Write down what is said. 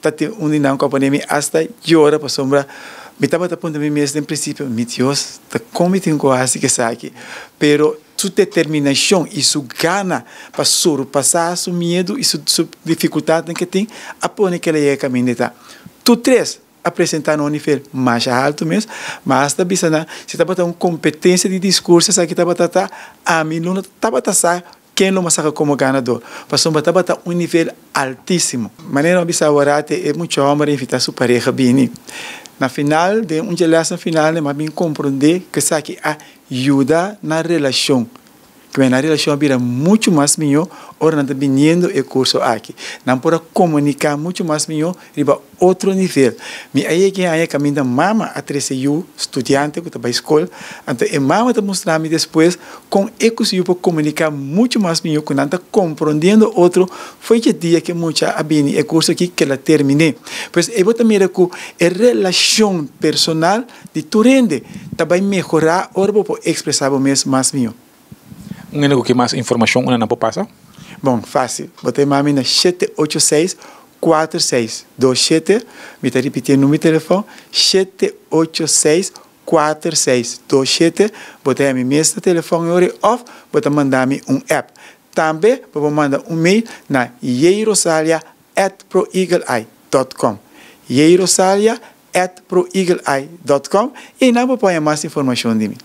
Tati uninang kapanemi hasta llora pa sombra. Mitaba tapon también mi en principio, mi Dios, te come tengo así que saque. Pero su determinação e su gana para sobrepasar su medo e su, su dificultad que tem, apone que ele é caminho tá. Tu três, apresentar no nível mais alto mesmo, mas tá bisana, se tá botando competência de discurso, sabe que tá batata, a mim não tá batata quem não saca como ganador. Passou para bata um nível altíssimo. Maneira bisa warate é muito homem invitar sua pareja bini. Na final de um gelação final, mas bem compreender que saque ajuda na relação. que en la relación hubiera mucho más mío ahora que está viniendo el curso aquí. No puedo comunicar mucho más mío, a otro nivel. mi aí que es mi mamá, a 13 yo estudiante, que está en la escuela, a mama está mostrando con com ecos yo para comunicar mucho más mío con está comprendiendo otro. Fue el día que ha abini ah, el curso aquí que la terminé. Pues, yo también também que relación personal de tu rende, também melhorar, ahora para expressar o mesmo mais Onde que mais informação onde não passar Bom, fácil. Botei nome na 786 4627. Me tá repetindo o meu telefone. 786 4627. Botei a minha mesa telefone off. Botei mandar-me um app. Também vou mandar um e-mail na yerosalia@proeagleeye.com. yerosalia@proeagleeye.com e não vou pôr mais informação de mim.